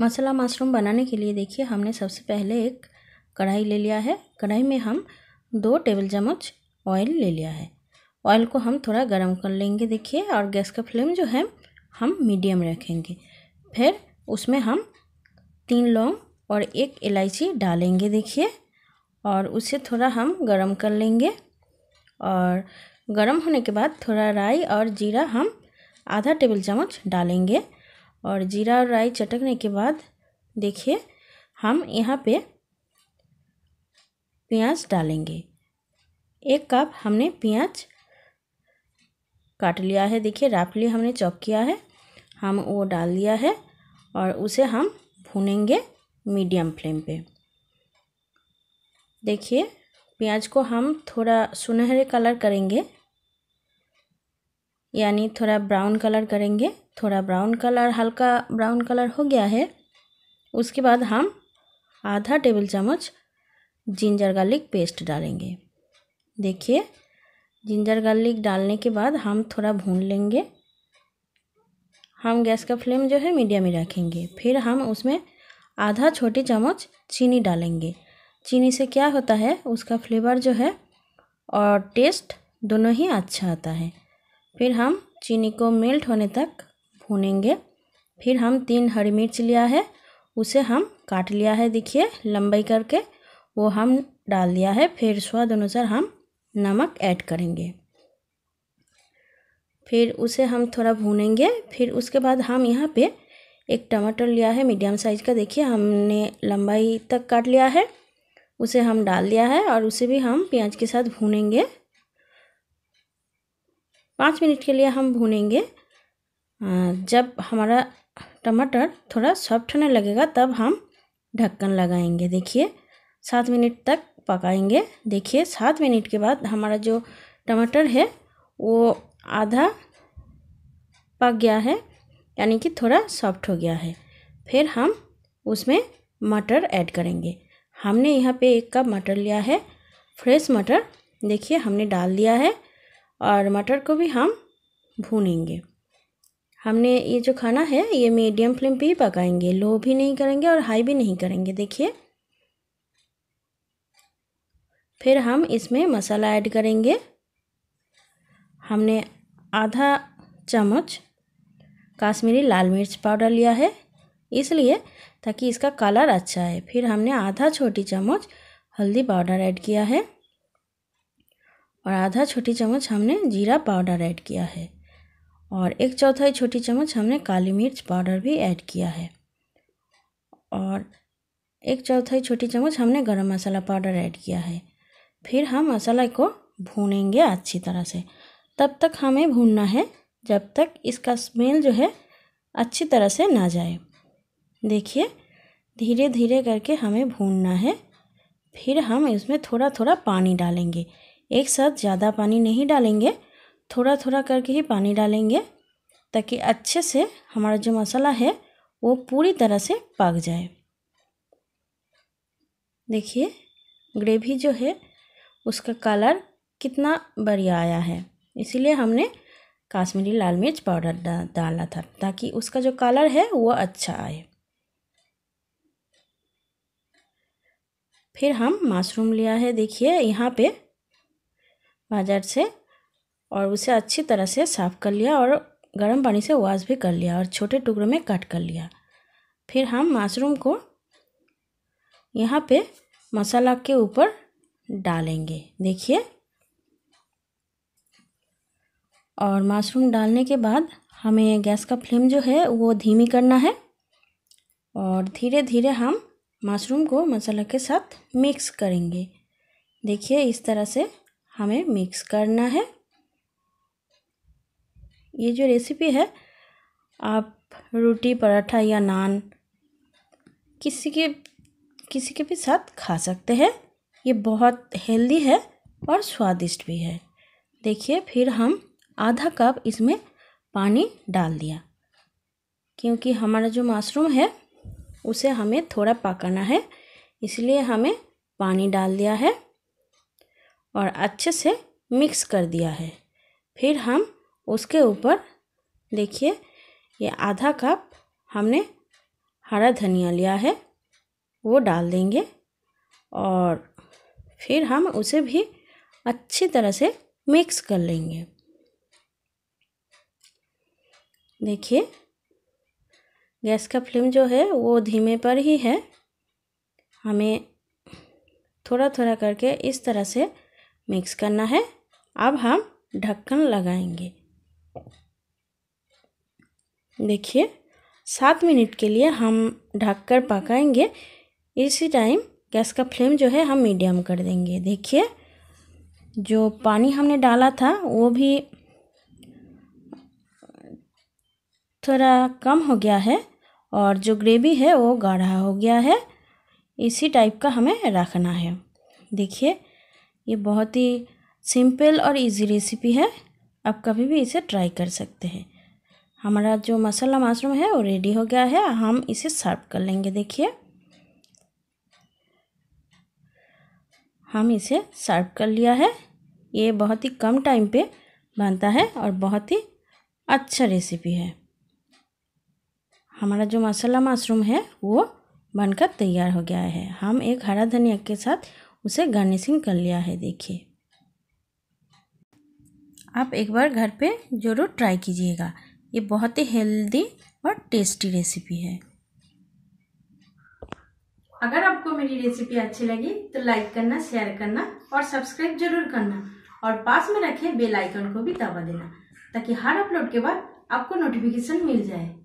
मसाला mushroom बनाने के लिए देखिए हमने सबसे पहले एक कढ़ाई ले लिया है कढ़ाई में हम दो टेबल चम्मच ऑयल ले लिया है ऑयल को हम थोड़ा गर्म कर लेंगे देखिए और गैस का फ्लेम जो है हम मीडियम रखेंगे फिर उसमें हम तीन लौंग और एक इलायची डालेंगे देखिए और उसे थोड़ा हम गरम कर लेंगे और गरम होने के बाद थोड़ा राई और जीरा हम आधा टेबल चम्मच डालेंगे और जीरा और राई चटकने के बाद देखिए हम यहाँ पे प्याज डालेंगे एक कप हमने प्याज काट लिया है देखिए राफली हमने चॉप किया है हम वो डाल दिया है और उसे हम भूनेंगे मीडियम फ्लेम पे देखिए प्याज को हम थोड़ा सुनहरे कलर करेंगे यानी थोड़ा ब्राउन कलर करेंगे थोड़ा ब्राउन कलर हल्का ब्राउन कलर हो गया है उसके बाद हम आधा टेबल चम्मच जिंजर गार्लिक पेस्ट डालेंगे देखिए जिंजर गार्लिक डालने के बाद हम थोड़ा भून लेंगे हम गैस का फ्लेम जो है मीडियम ही रखेंगे फिर हम उसमें आधा छोटी चम्मच चीनी डालेंगे चीनी से क्या होता है उसका फ्लेवर जो है और टेस्ट दोनों ही अच्छा आता है फिर हम चीनी को मेल्ट होने तक भूनेंगे फिर हम तीन हरी मिर्च लिया है उसे हम काट लिया है देखिए लंबाई करके वो हम डाल दिया है फिर स्वाद अनुसार हम नमक ऐड करेंगे फिर उसे हम थोड़ा भूनेंगे फिर उसके बाद हम यहाँ पे एक टमाटर लिया है मीडियम साइज़ का देखिए हमने लंबाई तक काट लिया है उसे हम डाल दिया है और उसे भी हम प्याज के साथ भूनेंगे पाँच मिनट के लिए हम भूनेंगे हाँ, जब हमारा टमाटर थोड़ा सॉफ्ट होने लगेगा तब हम ढक्कन लगाएंगे देखिए सात मिनट तक पकाएंगे देखिए सात मिनट के बाद हमारा जो टमाटर है वो आधा पक गया है यानी कि थोड़ा सॉफ्ट हो गया है फिर हम उसमें मटर ऐड करेंगे हमने यहाँ पे एक कप मटर लिया है फ्रेश मटर देखिए हमने डाल दिया है और मटर को भी हम भूनेंगे हमने ये जो खाना है ये मीडियम फ्लेम पे ही पकाएंगे लो भी नहीं करेंगे और हाई भी नहीं करेंगे देखिए फिर हम इसमें मसाला ऐड करेंगे हमने आधा चम्मच काश्मीरी लाल मिर्च पाउडर लिया है इसलिए ताकि इसका कलर अच्छा है फिर हमने आधा छोटी चम्मच हल्दी पाउडर ऐड किया है और आधा छोटी चम्मच हमने जीरा पाउडर ऐड किया है और एक चौथाई छोटी चम्मच हमने काली मिर्च पाउडर भी ऐड किया है और एक चौथाई छोटी चम्मच हमने गरम मसाला पाउडर ऐड किया है फिर हम मसाला को भूनेंगे अच्छी तरह से तब तक हमें भूनना है जब तक इसका स्मेल जो है अच्छी तरह से ना जाए देखिए धीरे धीरे करके हमें भूनना है फिर हम इसमें थोड़ा थोड़ा पानी डालेंगे एक साथ ज़्यादा पानी नहीं डालेंगे थोड़ा थोड़ा करके ही पानी डालेंगे ताकि अच्छे से हमारा जो मसाला है वो पूरी तरह से पक जाए देखिए ग्रेवी जो है उसका कलर कितना बढ़िया आया है इसीलिए हमने काश्मीरी लाल मिर्च पाउडर डा, डाला था ताकि उसका जो कलर है वो अच्छा आए फिर हम मशरूम लिया है देखिए यहाँ पे बाज़ार से और उसे अच्छी तरह से साफ़ कर लिया और गर्म पानी से वॉश भी कर लिया और छोटे टुकड़ों में काट कर लिया फिर हम मशरूम को यहाँ पे मसाला के ऊपर डालेंगे देखिए और मशरूम डालने के बाद हमें गैस का फ्लेम जो है वो धीमी करना है और धीरे धीरे हम मशरूम को मसाला के साथ मिक्स करेंगे देखिए इस तरह से हमें मिक्स करना है ये जो रेसिपी है आप रोटी पराठा या नान किसी के किसी के भी साथ खा सकते हैं ये बहुत हेल्दी है और स्वादिष्ट भी है देखिए फिर हम आधा कप इसमें पानी डाल दिया क्योंकि हमारा जो मशरूम है उसे हमें थोड़ा पकाना है इसलिए हमें पानी डाल दिया है और अच्छे से मिक्स कर दिया है फिर हम उसके ऊपर देखिए ये आधा कप हमने हरा धनिया लिया है वो डाल देंगे और फिर हम उसे भी अच्छी तरह से मिक्स कर लेंगे देखिए गैस का फ्लेम जो है वो धीमे पर ही है हमें थोड़ा थोड़ा करके इस तरह से मिक्स करना है अब हम ढक्कन लगाएंगे देखिए सात मिनट के लिए हम ढककर पकाएंगे इसी टाइम गैस का फ्लेम जो है हम मीडियम कर देंगे देखिए जो पानी हमने डाला था वो भी थोड़ा कम हो गया है और जो ग्रेवी है वो गाढ़ा हो गया है इसी टाइप का हमें रखना है देखिए ये बहुत ही सिंपल और इजी रेसिपी है आप कभी भी इसे ट्राई कर सकते हैं हमारा जो मसाला मशरूम है वो रेडी हो गया है हम इसे सर्व कर लेंगे देखिए हम इसे सर्व कर लिया है ये बहुत ही कम टाइम पे बनता है और बहुत ही अच्छा रेसिपी है हमारा जो मसाला मशरूम है वो बनकर तैयार हो गया है हम एक हरा धनिया के साथ उसे गार्निशिंग कर लिया है देखिए आप एक बार घर पे ज़रूर ट्राई कीजिएगा ये बहुत ही हेल्दी और टेस्टी रेसिपी है अगर आपको मेरी रेसिपी अच्छी लगी तो लाइक करना शेयर करना और सब्सक्राइब जरूर करना और पास में रखे बेल आइकन को भी दबा देना ताकि हर अपलोड के बाद आपको नोटिफिकेशन मिल जाए